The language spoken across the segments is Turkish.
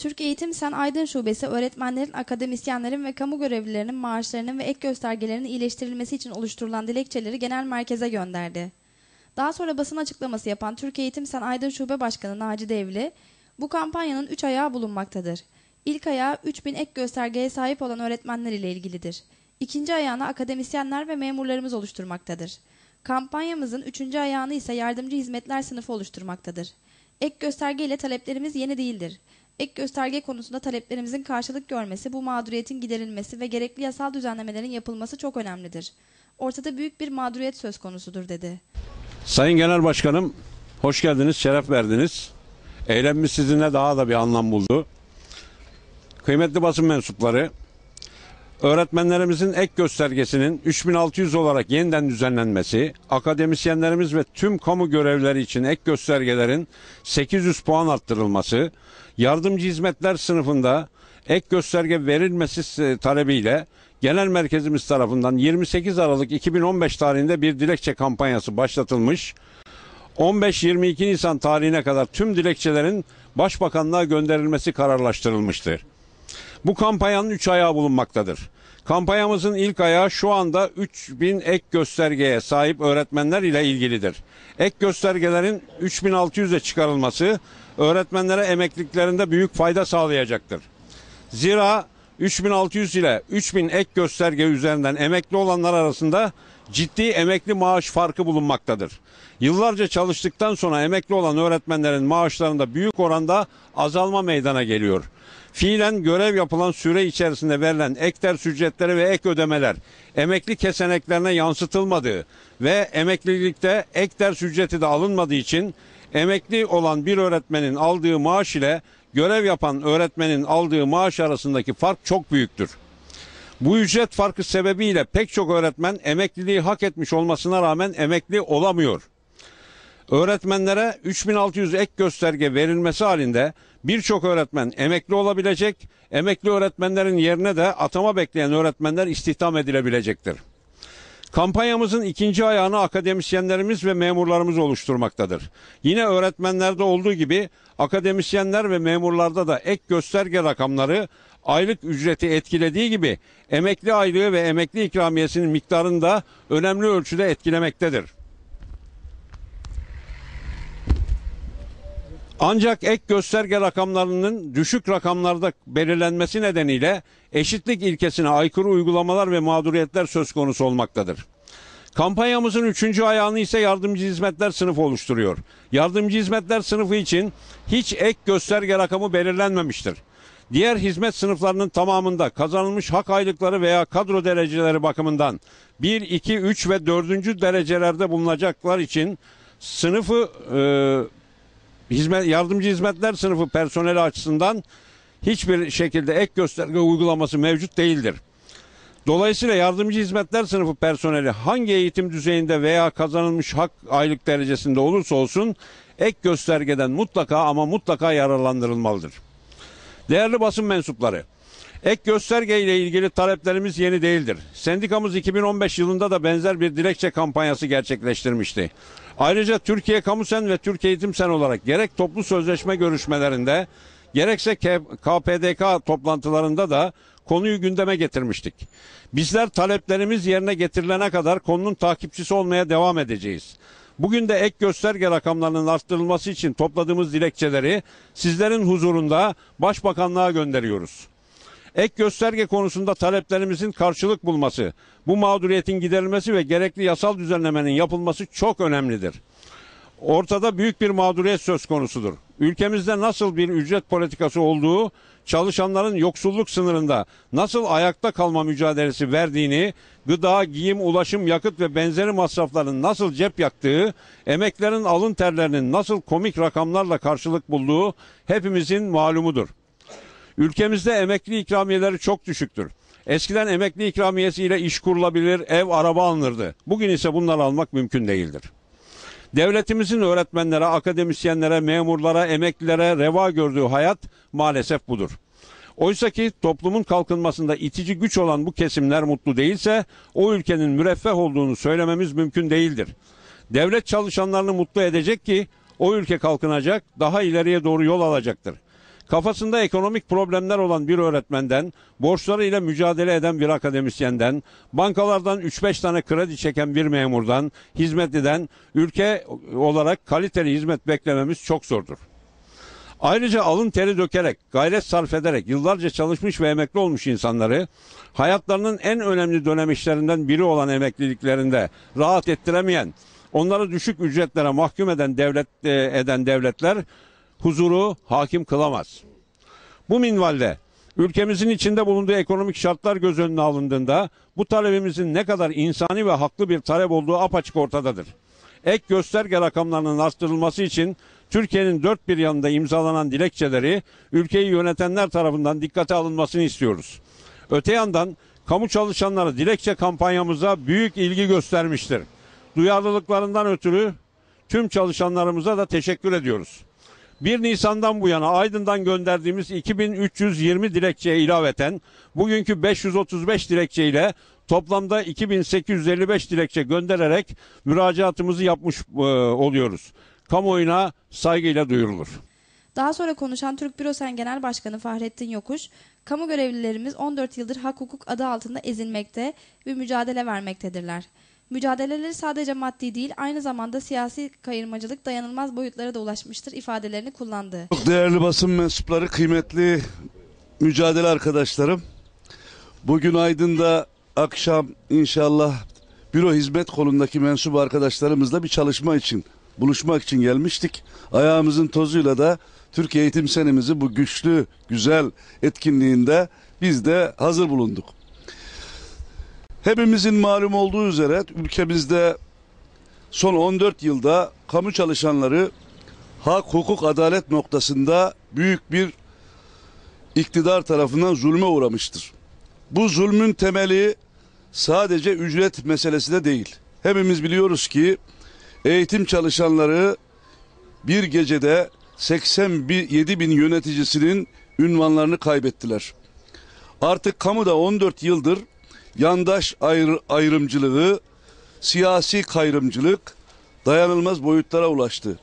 Türk Eğitim Sen Aydın Şubesi öğretmenlerin, akademisyenlerin ve kamu görevlilerinin maaşlarının ve ek göstergelerinin iyileştirilmesi için oluşturulan dilekçeleri genel merkeze gönderdi. Daha sonra basın açıklaması yapan Türk Eğitim Sen Aydın Şube Başkanı Naci Devli, bu kampanyanın 3 ayağı bulunmaktadır. İlk ayağı 3000 ek göstergeye sahip olan öğretmenler ile ilgilidir. İkinci ayağını akademisyenler ve memurlarımız oluşturmaktadır. Kampanyamızın üçüncü ayağını ise yardımcı hizmetler sınıfı oluşturmaktadır. Ek gösterge ile taleplerimiz yeni değildir ek gösterge konusunda taleplerimizin karşılık görmesi, bu mağduriyetin giderilmesi ve gerekli yasal düzenlemelerin yapılması çok önemlidir. Ortada büyük bir mağduriyet söz konusudur dedi. Sayın Genel Başkanım, hoş geldiniz, şeref verdiniz. Eylemimiz sizinle daha da bir anlam buldu. Kıymetli basın mensupları, Öğretmenlerimizin ek göstergesinin 3600 olarak yeniden düzenlenmesi, akademisyenlerimiz ve tüm kamu görevleri için ek göstergelerin 800 puan arttırılması, yardımcı hizmetler sınıfında ek gösterge verilmesi talebiyle genel merkezimiz tarafından 28 Aralık 2015 tarihinde bir dilekçe kampanyası başlatılmış. 15-22 Nisan tarihine kadar tüm dilekçelerin başbakanlığa gönderilmesi kararlaştırılmıştır. Bu kampanyanın 3 ayağı bulunmaktadır. Kampanyamızın ilk ayağı şu anda 3000 ek göstergeye sahip öğretmenler ile ilgilidir. Ek göstergelerin 3600'e çıkarılması öğretmenlere emekliliklerinde büyük fayda sağlayacaktır. Zira 3600 ile 3000 ek gösterge üzerinden emekli olanlar arasında ciddi emekli maaş farkı bulunmaktadır. Yıllarca çalıştıktan sonra emekli olan öğretmenlerin maaşlarında büyük oranda azalma meydana geliyor. Fiilen görev yapılan süre içerisinde verilen ek ders ücretleri ve ek ödemeler emekli keseneklerine yansıtılmadığı ve emeklilikte ek ders ücreti de alınmadığı için emekli olan bir öğretmenin aldığı maaş ile görev yapan öğretmenin aldığı maaş arasındaki fark çok büyüktür. Bu ücret farkı sebebiyle pek çok öğretmen emekliliği hak etmiş olmasına rağmen emekli olamıyor. Öğretmenlere 3600 ek gösterge verilmesi halinde Birçok öğretmen emekli olabilecek. Emekli öğretmenlerin yerine de atama bekleyen öğretmenler istihdam edilebilecektir. Kampanyamızın ikinci ayağını akademisyenlerimiz ve memurlarımız oluşturmaktadır. Yine öğretmenlerde olduğu gibi akademisyenler ve memurlarda da ek gösterge rakamları aylık ücreti etkilediği gibi emekli aylığı ve emekli ikramiyesinin miktarını da önemli ölçüde etkilemektedir. Ancak ek gösterge rakamlarının düşük rakamlarda belirlenmesi nedeniyle eşitlik ilkesine aykırı uygulamalar ve mağduriyetler söz konusu olmaktadır. Kampanyamızın üçüncü ayağını ise yardımcı hizmetler sınıfı oluşturuyor. Yardımcı hizmetler sınıfı için hiç ek gösterge rakamı belirlenmemiştir. Diğer hizmet sınıflarının tamamında kazanılmış hak aylıkları veya kadro dereceleri bakımından 1, 2, 3 ve 4. derecelerde bulunacaklar için sınıfı e, hizmet, yardımcı hizmetler sınıfı personeli açısından hiçbir şekilde ek gösterge uygulaması mevcut değildir. Dolayısıyla yardımcı hizmetler sınıfı personeli hangi eğitim düzeyinde veya kazanılmış hak aylık derecesinde olursa olsun ek göstergeden mutlaka ama mutlaka yararlandırılmalıdır. Değerli basın mensupları, Ek gösterge ile ilgili taleplerimiz yeni değildir. Sendikamız 2015 yılında da benzer bir dilekçe kampanyası gerçekleştirmişti. Ayrıca Türkiye Kamu Sen ve Türkiye Eğitim Sen olarak gerek toplu sözleşme görüşmelerinde gerekse KPDK toplantılarında da konuyu gündeme getirmiştik. Bizler taleplerimiz yerine getirilene kadar konunun takipçisi olmaya devam edeceğiz. Bugün de ek gösterge rakamlarının arttırılması için topladığımız dilekçeleri sizlerin huzurunda Başbakanlığa gönderiyoruz. Ek gösterge konusunda taleplerimizin karşılık bulması, bu mağduriyetin giderilmesi ve gerekli yasal düzenlemenin yapılması çok önemlidir. Ortada büyük bir mağduriyet söz konusudur. Ülkemizde nasıl bir ücret politikası olduğu, çalışanların yoksulluk sınırında nasıl ayakta kalma mücadelesi verdiğini, gıda, giyim, ulaşım, yakıt ve benzeri masrafların nasıl cep yaktığı, emeklerin alın terlerinin nasıl komik rakamlarla karşılık bulduğu hepimizin malumudur. Ülkemizde emekli ikramiyeleri çok düşüktür. Eskiden emekli ikramiyesiyle iş kurulabilir, ev, araba alınırdı. Bugün ise bunları almak mümkün değildir. Devletimizin öğretmenlere, akademisyenlere, memurlara, emeklilere reva gördüğü hayat maalesef budur. Oysa ki toplumun kalkınmasında itici güç olan bu kesimler mutlu değilse o ülkenin müreffeh olduğunu söylememiz mümkün değildir. Devlet çalışanlarını mutlu edecek ki o ülke kalkınacak, daha ileriye doğru yol alacaktır. Kafasında ekonomik problemler olan bir öğretmenden, borçlarıyla mücadele eden bir akademisyenden, bankalardan 3-5 tane kredi çeken bir memurdan, hizmetliden ülke olarak kaliteli hizmet beklememiz çok zordur. Ayrıca alın teri dökerek, gayret sarf ederek yıllarca çalışmış ve emekli olmuş insanları hayatlarının en önemli dönem işlerinden biri olan emekliliklerinde rahat ettiremeyen, onları düşük ücretlere mahkum eden devlet e, eden devletler huzuru hakim kılamaz. Bu minvalde ülkemizin içinde bulunduğu ekonomik şartlar göz önüne alındığında bu talebimizin ne kadar insani ve haklı bir talep olduğu apaçık ortadadır. Ek gösterge rakamlarının arttırılması için Türkiye'nin dört bir yanında imzalanan dilekçeleri ülkeyi yönetenler tarafından dikkate alınmasını istiyoruz. Öte yandan kamu çalışanları dilekçe kampanyamıza büyük ilgi göstermiştir. Duyarlılıklarından ötürü tüm çalışanlarımıza da teşekkür ediyoruz. 1 Nisan'dan bu yana Aydın'dan gönderdiğimiz 2320 dilekçeye ilaveten bugünkü 535 dilekçeyle toplamda 2855 dilekçe göndererek müracaatımızı yapmış e, oluyoruz. Kamuoyuna saygıyla duyurulur. Daha sonra konuşan Türk Bürosen Genel Başkanı Fahrettin Yokuş, kamu görevlilerimiz 14 yıldır hak hukuk adı altında ezilmekte ve mücadele vermektedirler. Mücadeleleri sadece maddi değil aynı zamanda siyasi kayırmacılık dayanılmaz boyutlara da ulaşmıştır ifadelerini kullandı. Çok değerli basın mensupları, kıymetli mücadele arkadaşlarım. Bugün Aydın'da akşam inşallah büro hizmet kolundaki mensup arkadaşlarımızla bir çalışma için buluşmak için gelmiştik. Ayağımızın tozuyla da Türkiye eğitim senemizi bu güçlü, güzel etkinliğinde biz de hazır bulunduk. Hepimizin malum olduğu üzere ülkemizde son 14 yılda kamu çalışanları hak, hukuk, adalet noktasında büyük bir iktidar tarafından zulme uğramıştır. Bu zulmün temeli sadece ücret meselesi de değil. Hepimiz biliyoruz ki eğitim çalışanları bir gecede 87 bin yöneticisinin ünvanlarını kaybettiler. Artık kamuda 14 yıldır yandaş ayrı, ayrımcılığı, siyasi kayrımcılık dayanılmaz boyutlara ulaştı.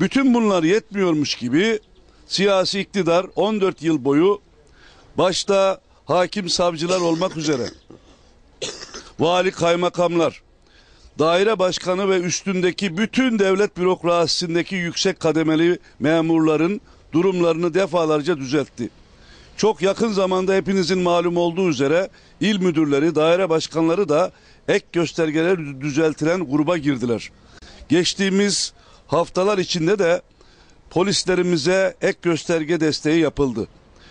Bütün bunlar yetmiyormuş gibi siyasi iktidar 14 yıl boyu başta hakim savcılar olmak üzere vali kaymakamlar, daire başkanı ve üstündeki bütün devlet bürokrasisindeki yüksek kademeli memurların durumlarını defalarca düzeltti. Çok yakın zamanda hepinizin malum olduğu üzere il müdürleri, daire başkanları da ek göstergeler düzeltilen gruba girdiler. Geçtiğimiz haftalar içinde de polislerimize ek gösterge desteği yapıldı.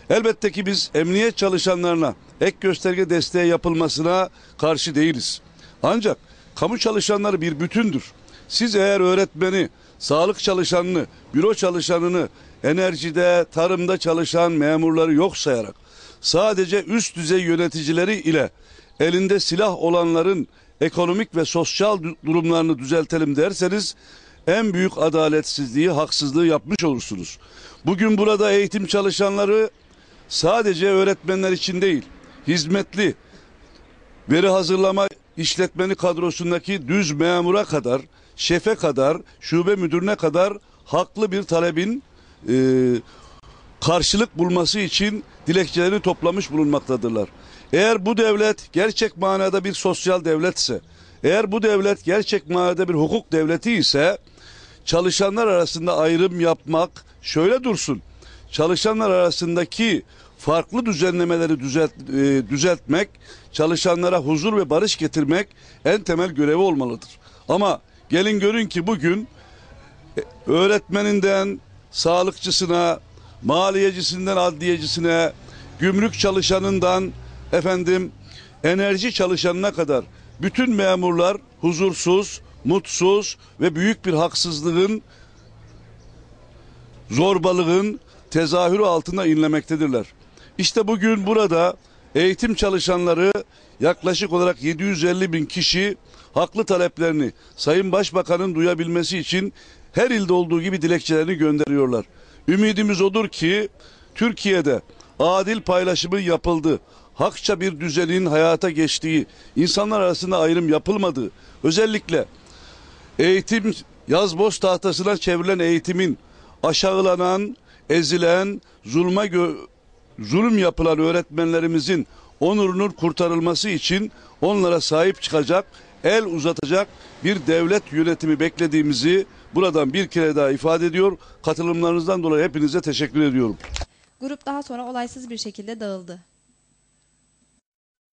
Elbette ki biz emniyet çalışanlarına ek gösterge desteği yapılmasına karşı değiliz. Ancak kamu çalışanları bir bütündür. Siz eğer öğretmeni, sağlık çalışanını, büro çalışanını enerjide, tarımda çalışan memurları yok sayarak sadece üst düzey yöneticileri ile elinde silah olanların ekonomik ve sosyal durumlarını düzeltelim derseniz en büyük adaletsizliği, haksızlığı yapmış olursunuz. Bugün burada eğitim çalışanları sadece öğretmenler için değil, hizmetli, veri hazırlama işletmeni kadrosundaki düz memura kadar, şefe kadar, şube müdürüne kadar haklı bir talebin e, karşılık bulması için dilekçelerini toplamış bulunmaktadırlar. Eğer bu devlet gerçek manada bir sosyal devletse, eğer bu devlet gerçek manada bir hukuk devleti ise çalışanlar arasında ayrım yapmak şöyle dursun. Çalışanlar arasındaki farklı düzenlemeleri düzelt, e, düzeltmek, çalışanlara huzur ve barış getirmek en temel görevi olmalıdır. Ama gelin görün ki bugün e, öğretmeninden, sağlıkçısına, maliyecisinden adliyecisine, gümrük çalışanından efendim enerji çalışanına kadar bütün memurlar huzursuz, mutsuz ve büyük bir haksızlığın zorbalığın tezahürü altında inlemektedirler. İşte bugün burada eğitim çalışanları yaklaşık olarak 750 bin kişi haklı taleplerini Sayın Başbakan'ın duyabilmesi için her ilde olduğu gibi dilekçelerini gönderiyorlar. Ümidimiz odur ki Türkiye'de adil paylaşımı yapıldı. Hakça bir düzenin hayata geçtiği, insanlar arasında ayrım yapılmadığı, özellikle eğitim yaz boz tahtasına çevrilen eğitimin aşağılanan, ezilen, zulma zulüm yapılan öğretmenlerimizin onurunun kurtarılması için onlara sahip çıkacak, el uzatacak bir devlet yönetimi beklediğimizi buradan bir kere daha ifade ediyor. Katılımlarınızdan dolayı hepinize teşekkür ediyorum. Grup daha sonra olaysız bir şekilde dağıldı.